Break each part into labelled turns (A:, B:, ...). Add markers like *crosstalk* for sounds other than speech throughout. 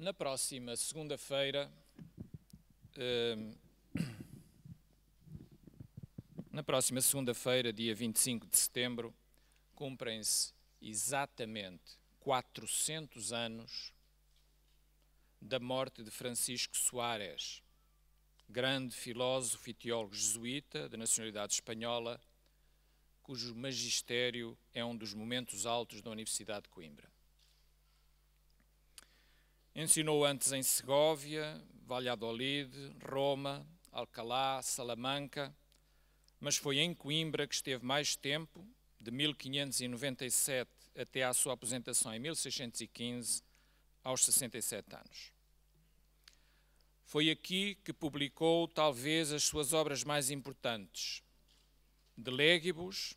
A: na próxima segunda-feira, ehm, *coughs* na próxima segunda-feira, dia 25 de setembro, cumprem-se exatamente 400 anos da morte de Francisco Soares, grande filósofo e teólogo jesuíta de nacionalidade espanhola, cujo magistério é um dos momentos altos da Universidade de Coimbra. Ensinou antes em Segóvia, Valladolid, Roma, Alcalá, Salamanca, mas foi em Coimbra que esteve mais tempo, de 1597 até à sua aposentação em 1615, aos 67 anos. Foi aqui que publicou talvez as suas obras mais importantes, De Legibus,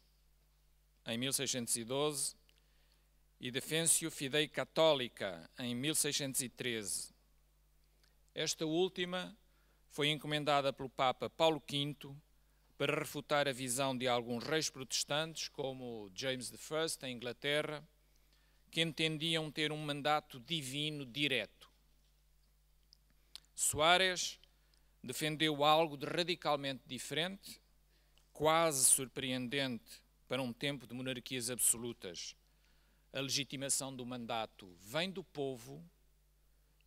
A: em 1612, e Defensio Fidei Católica, em 1613. Esta última foi encomendada pelo Papa Paulo V para refutar a visão de alguns reis protestantes, como James I, em Inglaterra, que entendiam ter um mandato divino direto. Soares defendeu algo de radicalmente diferente, quase surpreendente para um tempo de monarquias absolutas a legitimação do mandato vem do povo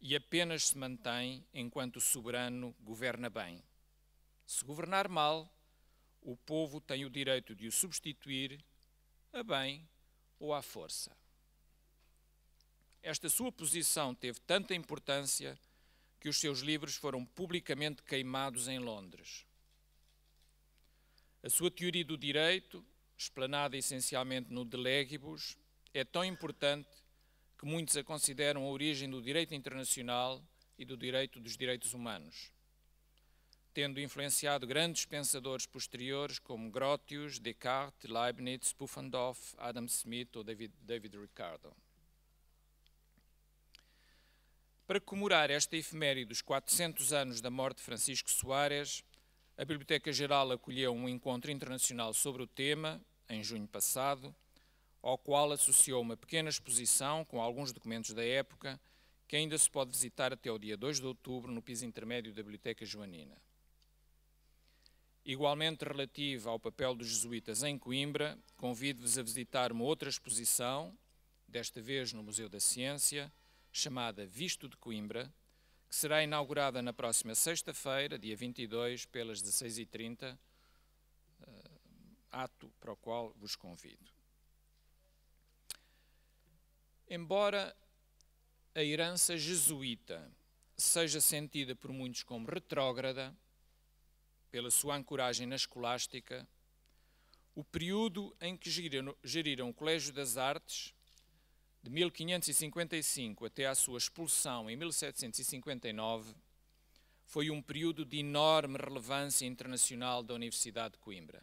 A: e apenas se mantém enquanto o soberano governa bem. Se governar mal, o povo tem o direito de o substituir a bem ou à força. Esta sua posição teve tanta importância que os seus livros foram publicamente queimados em Londres. A sua teoria do direito, explanada essencialmente no De Legibus, é tão importante que muitos a consideram a origem do direito internacional e do direito dos direitos humanos, tendo influenciado grandes pensadores posteriores como Grotius, Descartes, Leibniz, Pufendorf, Adam Smith ou David, David Ricardo. Para comemorar esta efeméride dos 400 anos da morte de Francisco Soares, a Biblioteca Geral acolheu um encontro internacional sobre o tema, em junho passado, ao qual associou uma pequena exposição com alguns documentos da época, que ainda se pode visitar até o dia 2 de outubro no piso intermédio da Biblioteca Joanina. Igualmente relativa ao papel dos jesuítas em Coimbra, convido-vos a visitar uma outra exposição, desta vez no Museu da Ciência, chamada Visto de Coimbra, que será inaugurada na próxima sexta-feira, dia 22, pelas 16h30, eh, ato para o qual vos convido. Embora a herança jesuíta seja sentida por muitos como retrógrada, pela sua ancoragem na escolástica, o período em que geriram o Colégio das Artes, de 1555 até à sua expulsão em 1759, foi um período de enorme relevância internacional da Universidade de Coimbra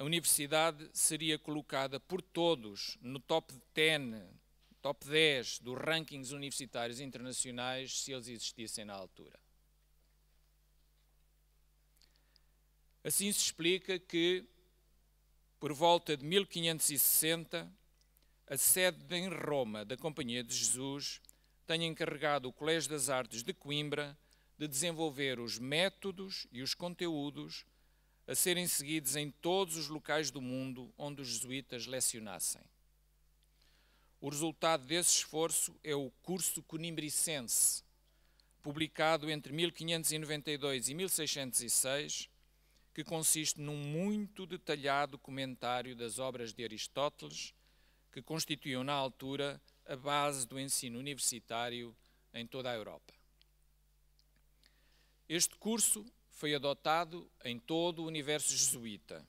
A: a universidade seria colocada por todos no top 10, top 10 dos rankings universitários internacionais se eles existissem na altura. Assim se explica que, por volta de 1560, a sede em Roma da Companhia de Jesus tenha encarregado o Colégio das Artes de Coimbra de desenvolver os métodos e os conteúdos a serem seguidos em todos os locais do mundo onde os jesuítas lecionassem. O resultado desse esforço é o Curso Conimbricense, publicado entre 1592 e 1606, que consiste num muito detalhado comentário das obras de Aristóteles, que constituíam na altura a base do ensino universitário em toda a Europa. Este curso foi adotado em todo o universo jesuíta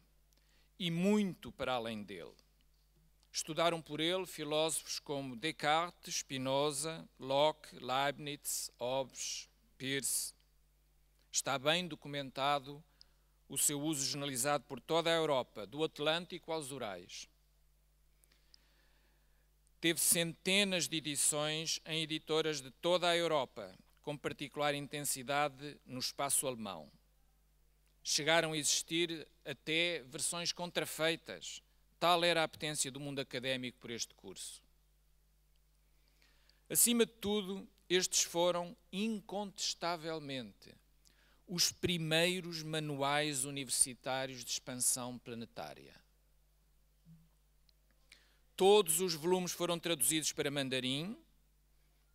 A: e muito para além dele. Estudaram por ele filósofos como Descartes, Spinoza, Locke, Leibniz, Hobbes, Peirce. Está bem documentado o seu uso generalizado por toda a Europa, do Atlântico aos Urais. Teve centenas de edições em editoras de toda a Europa, com particular intensidade no espaço alemão. Chegaram a existir até versões contrafeitas. Tal era a potência do mundo académico por este curso. Acima de tudo, estes foram, incontestavelmente, os primeiros manuais universitários de expansão planetária. Todos os volumes foram traduzidos para mandarim,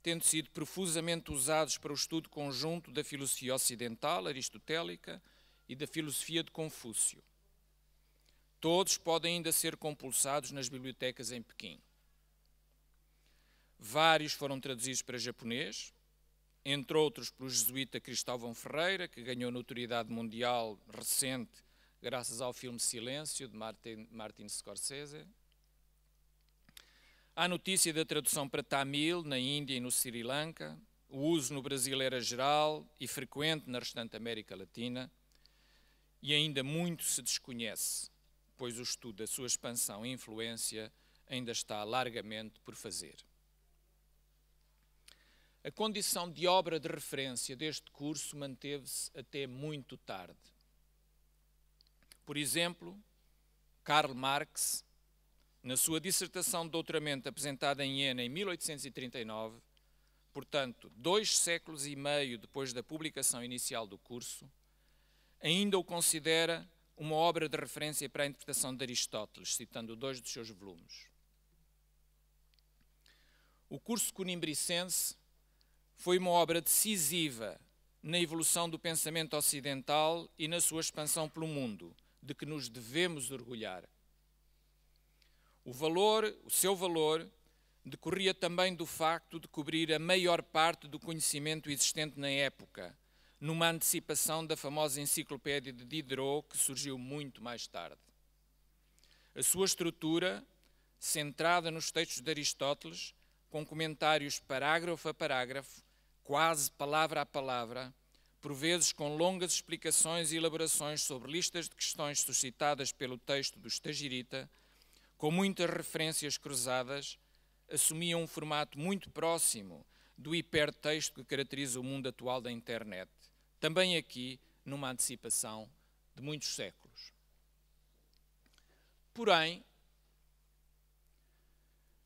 A: tendo sido profusamente usados para o estudo conjunto da filosofia ocidental aristotélica, e da filosofia de Confúcio. Todos podem ainda ser compulsados nas bibliotecas em Pequim. Vários foram traduzidos para japonês, entre outros pelo jesuíta Cristóvão Ferreira, que ganhou notoriedade mundial recente graças ao filme Silêncio, de Martin, Martin Scorsese. Há notícia da tradução para Tamil, na Índia e no Sri Lanka. O uso no Brasil era geral e frequente na restante América Latina e ainda muito se desconhece, pois o estudo da sua expansão e influência ainda está largamente por fazer. A condição de obra de referência deste curso manteve-se até muito tarde. Por exemplo, Karl Marx, na sua dissertação de doutoramento apresentada em Iena em 1839, portanto, dois séculos e meio depois da publicação inicial do curso, ainda o considera uma obra de referência para a interpretação de Aristóteles, citando dois dos seus volumes. O curso conimbricense foi uma obra decisiva na evolução do pensamento ocidental e na sua expansão pelo mundo, de que nos devemos orgulhar. O valor, o seu valor, decorria também do facto de cobrir a maior parte do conhecimento existente na época, numa antecipação da famosa enciclopédia de Diderot, que surgiu muito mais tarde. A sua estrutura, centrada nos textos de Aristóteles, com comentários parágrafo a parágrafo, quase palavra a palavra, por vezes com longas explicações e elaborações sobre listas de questões suscitadas pelo texto do Estagirita, com muitas referências cruzadas, assumia um formato muito próximo do hipertexto que caracteriza o mundo atual da internet, também aqui numa antecipação de muitos séculos. Porém,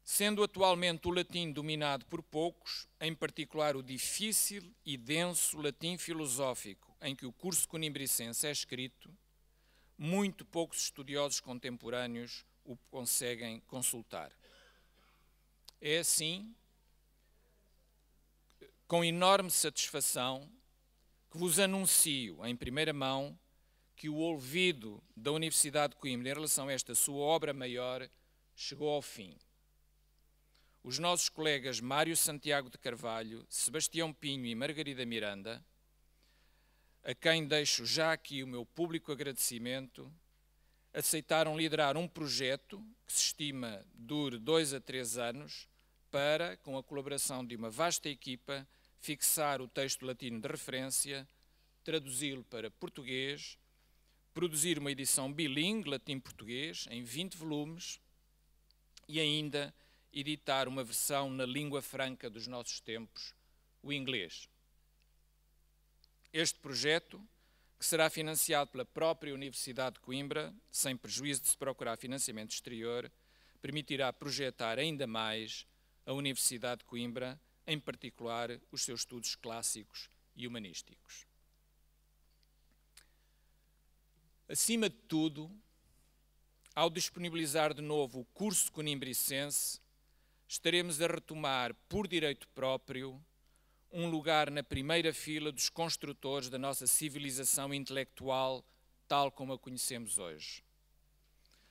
A: sendo atualmente o latim dominado por poucos, em particular o difícil e denso latim filosófico em que o curso conimbricense é escrito, muito poucos estudiosos contemporâneos o conseguem consultar. É assim, com enorme satisfação, que vos anuncio em primeira mão que o ouvido da Universidade de Coimbra em relação a esta sua obra maior chegou ao fim. Os nossos colegas Mário Santiago de Carvalho, Sebastião Pinho e Margarida Miranda, a quem deixo já aqui o meu público agradecimento, aceitaram liderar um projeto que se estima dure dois a três anos para, com a colaboração de uma vasta equipa, fixar o texto latino de referência, traduzi-lo para português, produzir uma edição bilingue latim-português em 20 volumes e ainda editar uma versão na língua franca dos nossos tempos, o inglês. Este projeto, que será financiado pela própria Universidade de Coimbra, sem prejuízo de se procurar financiamento exterior, permitirá projetar ainda mais a Universidade de Coimbra em particular os seus estudos clássicos e humanísticos. Acima de tudo, ao disponibilizar de novo o curso conimbricense, estaremos a retomar, por direito próprio, um lugar na primeira fila dos construtores da nossa civilização intelectual, tal como a conhecemos hoje.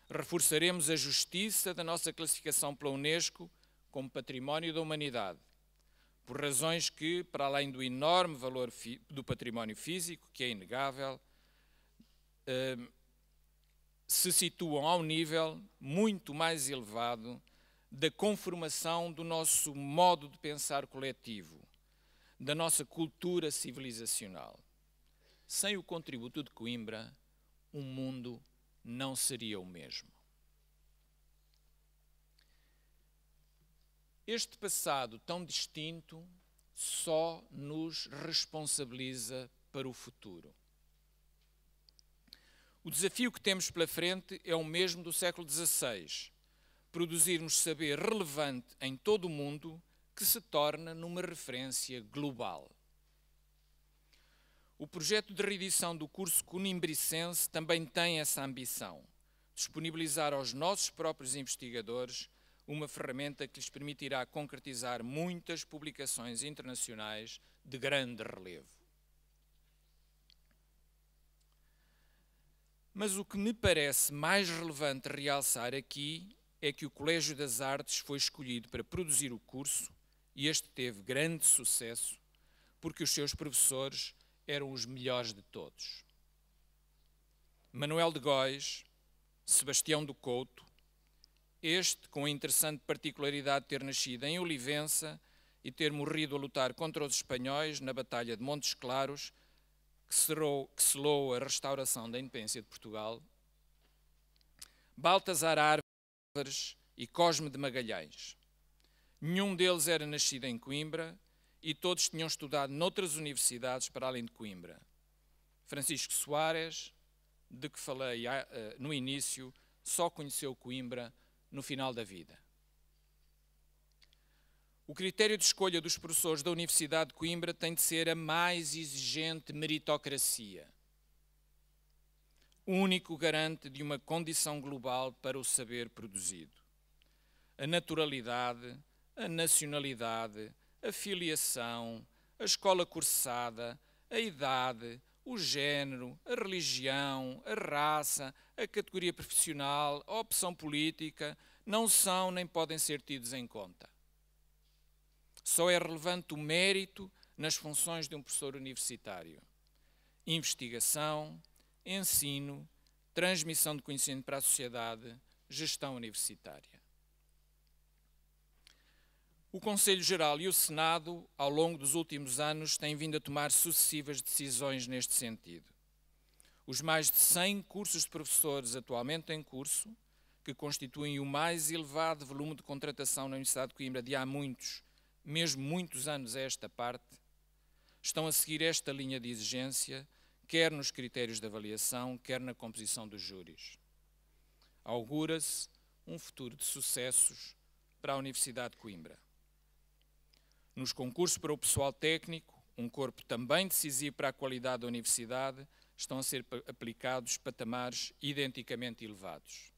A: Reforçaremos a justiça da nossa classificação pela Unesco como Património da Humanidade por razões que, para além do enorme valor do património físico, que é inegável, ehm, se situam ao nível muito mais elevado da conformação do nosso modo de pensar coletivo, da nossa cultura civilizacional. Sem o contributo de Coimbra, o mundo não seria o mesmo. Este passado tão distinto só nos responsabiliza para o futuro. O desafio que temos pela frente é o mesmo do século XVI: produzirmos saber relevante em todo o mundo que se torna numa referência global. O projeto de reedição do curso Conimbricense também tem essa ambição: disponibilizar aos nossos próprios investigadores uma ferramenta que lhes permitirá concretizar muitas publicações internacionais de grande relevo. Mas o que me parece mais relevante realçar aqui é que o Colégio das Artes foi escolhido para produzir o curso e este teve grande sucesso porque os seus professores eram os melhores de todos. Manuel de Góis, Sebastião do Couto, este, com a interessante particularidade de ter nascido em Olivença e ter morrido a lutar contra os espanhóis na Batalha de Montes Claros, que selou, que selou a restauração da independência de Portugal, Baltasar Árvores e Cosme de Magalhães. Nenhum deles era nascido em Coimbra e todos tinham estudado noutras universidades para além de Coimbra. Francisco Soares, de que falei ah, ah, no início, só conheceu Coimbra no final da vida. O critério de escolha dos professores da Universidade de Coimbra tem de ser a mais exigente meritocracia, único garante de uma condição global para o saber produzido. A naturalidade, a nacionalidade, a filiação, a escola cursada, a idade, o género, a religião, a raça, a categoria profissional, a opção política, não são nem podem ser tidos em conta. Só é relevante o mérito nas funções de um professor universitário. Investigação, ensino, transmissão de conhecimento para a sociedade, gestão universitária. O Conselho Geral e o Senado, ao longo dos últimos anos, têm vindo a tomar sucessivas decisões neste sentido. Os mais de 100 cursos de professores atualmente em curso, que constituem o mais elevado volume de contratação na Universidade de Coimbra de há muitos, mesmo muitos anos a esta parte, estão a seguir esta linha de exigência, quer nos critérios de avaliação, quer na composição dos júris. Augura-se um futuro de sucessos para a Universidade de Coimbra. Nos concursos para o pessoal técnico, um corpo também decisivo para a qualidade da universidade, estão a ser aplicados patamares identicamente elevados.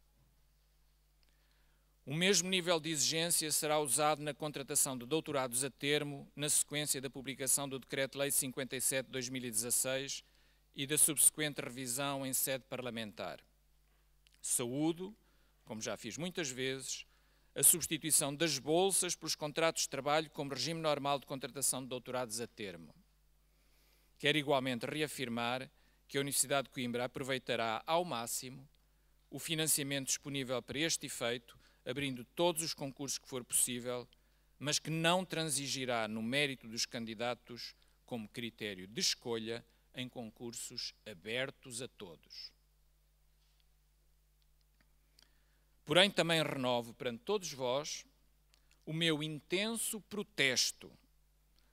A: O mesmo nível de exigência será usado na contratação de doutorados a termo, na sequência da publicação do Decreto-Lei 57 de 2016 e da subsequente revisão em sede parlamentar. Saúdo, como já fiz muitas vezes, a substituição das bolsas pelos contratos de trabalho como regime normal de contratação de doutorados a termo. Quero igualmente reafirmar que a Universidade de Coimbra aproveitará ao máximo o financiamento disponível para este efeito, abrindo todos os concursos que for possível, mas que não transigirá no mérito dos candidatos como critério de escolha em concursos abertos a todos. Porém, também renovo perante todos vós o meu intenso protesto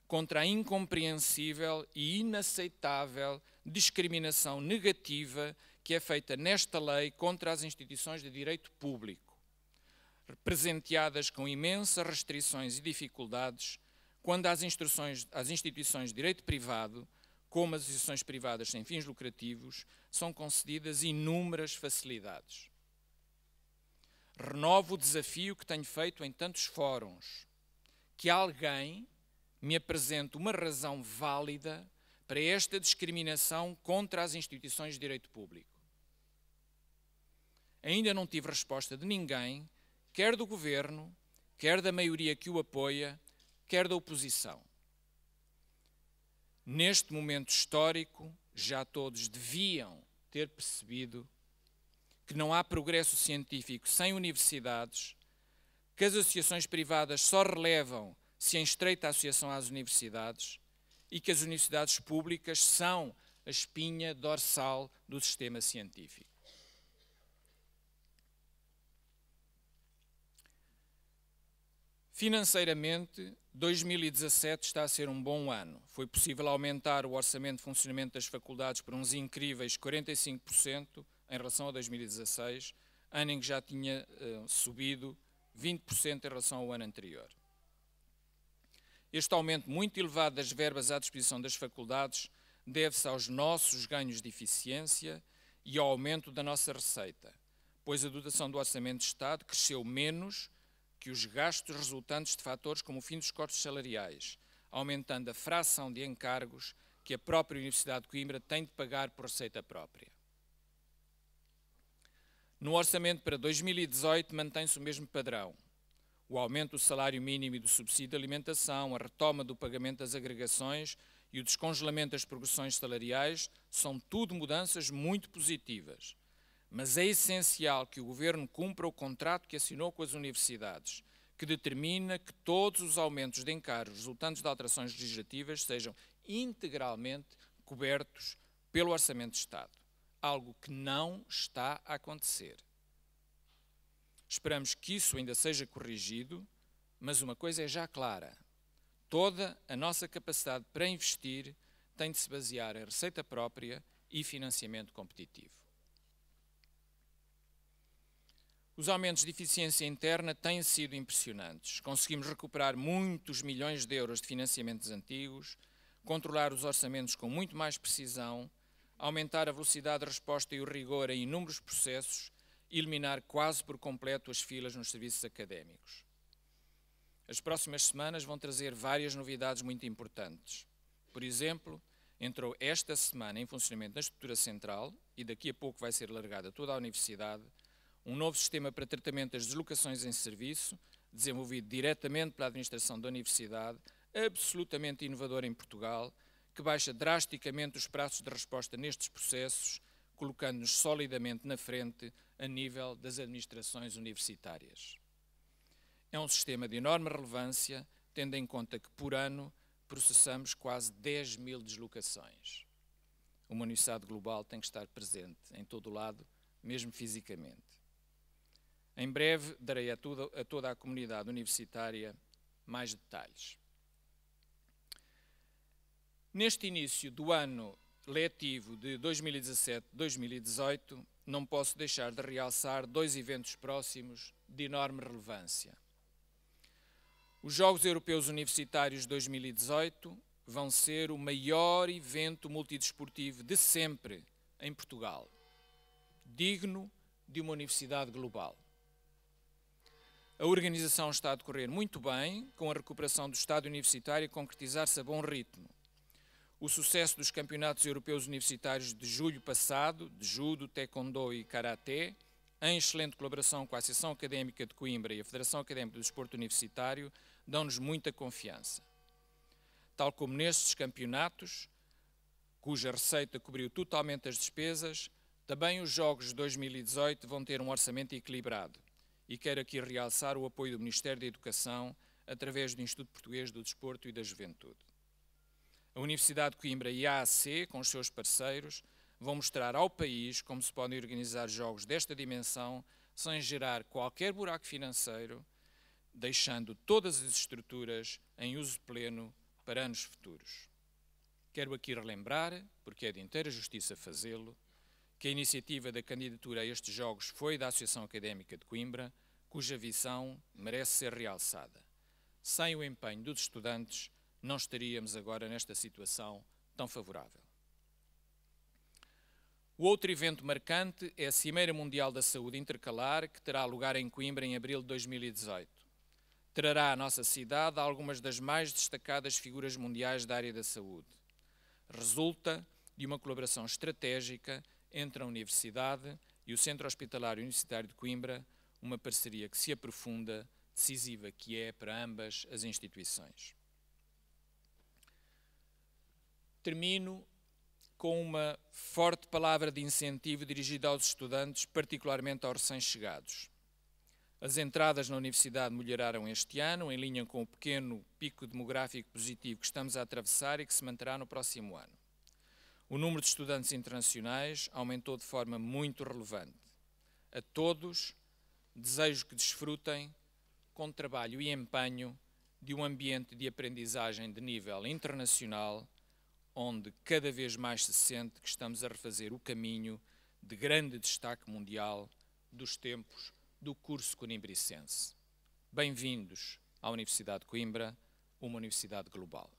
A: contra a incompreensível e inaceitável discriminação negativa que é feita nesta lei contra as instituições de direito público, presenteadas com imensas restrições e dificuldades quando as, as instituições de direito privado, como as instituições privadas sem fins lucrativos, são concedidas inúmeras facilidades. Renovo o desafio que tenho feito em tantos fóruns: que alguém me apresente uma razão válida para esta discriminação contra as instituições de direito público. Ainda não tive resposta de ninguém, quer do governo, quer da maioria que o apoia, quer da oposição. Neste momento histórico, já todos deviam ter percebido que não há progresso científico sem universidades, que as associações privadas só relevam se em estreita associação às universidades e que as universidades públicas são a espinha dorsal do sistema científico. Financeiramente, 2017 está a ser um bom ano. Foi possível aumentar o orçamento de funcionamento das faculdades por uns incríveis 45%, em relação a 2016, ano em que já tinha eh, subido 20% em relação ao ano anterior. Este aumento muito elevado das verbas à disposição das faculdades deve-se aos nossos ganhos de eficiência e ao aumento da nossa receita, pois a dotação do Orçamento de Estado cresceu menos que os gastos resultantes de fatores como o fim dos cortes salariais, aumentando a fração de encargos que a própria Universidade de Coimbra tem de pagar por receita própria. No orçamento para 2018 mantém-se o mesmo padrão. O aumento do salário mínimo e do subsídio de alimentação, a retoma do pagamento das agregações e o descongelamento das progressões salariais são tudo mudanças muito positivas. Mas é essencial que o Governo cumpra o contrato que assinou com as universidades, que determina que todos os aumentos de encargos resultantes de alterações legislativas sejam integralmente cobertos pelo Orçamento de Estado algo que não está a acontecer. Esperamos que isso ainda seja corrigido, mas uma coisa é já clara: toda a nossa capacidade para investir tem de se basear em receita própria e financiamento competitivo. Os aumentos de eficiência interna têm sido impressionantes. Conseguimos recuperar muitos milhões de euros de financiamentos antigos, controlar os orçamentos com muito mais precisão aumentar a velocidade de resposta e o rigor em inúmeros processos, eliminar quase por completo as filas nos serviços académicos. As próximas semanas vão trazer várias novidades muito importantes. Por exemplo, entrou esta semana em funcionamento na estrutura central, e daqui a pouco vai ser largada toda a universidade, um novo sistema para tratamento das deslocações em serviço, desenvolvido diretamente pela administração da universidade, absolutamente inovador em Portugal, que baixa drasticamente os prazos de resposta nestes processos, colocando-nos solidamente na frente a nível das administrações universitárias. É um sistema de enorme relevância, tendo em conta que por ano processamos quase 10 mil deslocações. O unidade global tem que estar presente em todo o lado, mesmo fisicamente. Em breve darei a, tudo, a toda a comunidade universitária mais detalhes. Neste início do ano letivo de 2017-2018, não posso deixar de realçar dois eventos próximos de enorme relevância. Os Jogos Europeus Universitários 2018 vão ser o maior evento multidesportivo de sempre em Portugal, digno de uma universidade global. A organização está a decorrer muito bem, com a recuperação do Estado Universitário a concretizar-se a bom ritmo o sucesso dos campeonatos europeus universitários de julho passado, de judo, taekwondo e karaté, em excelente colaboração com a Associação Académica de Coimbra e a Federação Académica do Desporto Universitário, dão-nos muita confiança. Tal como nestes campeonatos, cuja receita cobriu totalmente as despesas, também os Jogos de 2018 vão ter um orçamento equilibrado. E quero aqui realçar o apoio do Ministério da Educação através do Instituto Português do Desporto e da Juventude. A Universidade de Coimbra e a AAC, com os seus parceiros, vão mostrar ao país como se podem organizar jogos desta dimensão sem gerar qualquer buraco financeiro, deixando todas as estruturas em uso pleno para anos futuros. Quero aqui relembrar, porque é de inteira justiça fazê-lo, que a iniciativa da candidatura a estes Jogos foi da Associação Académica de Coimbra, cuja visão merece ser realçada. Sem o empenho dos estudantes, não estaríamos agora nesta situação tão favorável. O outro evento marcante é a Cimeira Mundial da Saúde Intercalar, que terá lugar em Coimbra em abril de 2018. Trará à nossa cidade algumas das mais destacadas figuras mundiais da área da saúde. Resulta de uma colaboração estratégica entre a Universidade e o Centro Hospitalar Universitário de Coimbra, uma parceria que se aprofunda, decisiva que é para ambas as instituições termino com uma forte palavra de incentivo dirigida aos estudantes, particularmente aos recém-chegados. As entradas na universidade melhoraram este ano, em linha com o pequeno pico demográfico positivo que estamos a atravessar e que se manterá no próximo ano. O número de estudantes internacionais aumentou de forma muito relevante. A todos, desejo que desfrutem, com trabalho e empenho, de um ambiente de aprendizagem de nível internacional onde cada vez mais se sente que estamos a refazer o caminho de grande destaque mundial dos tempos do curso conimbricense. Bem-vindos à Universidade de Coimbra, uma universidade global.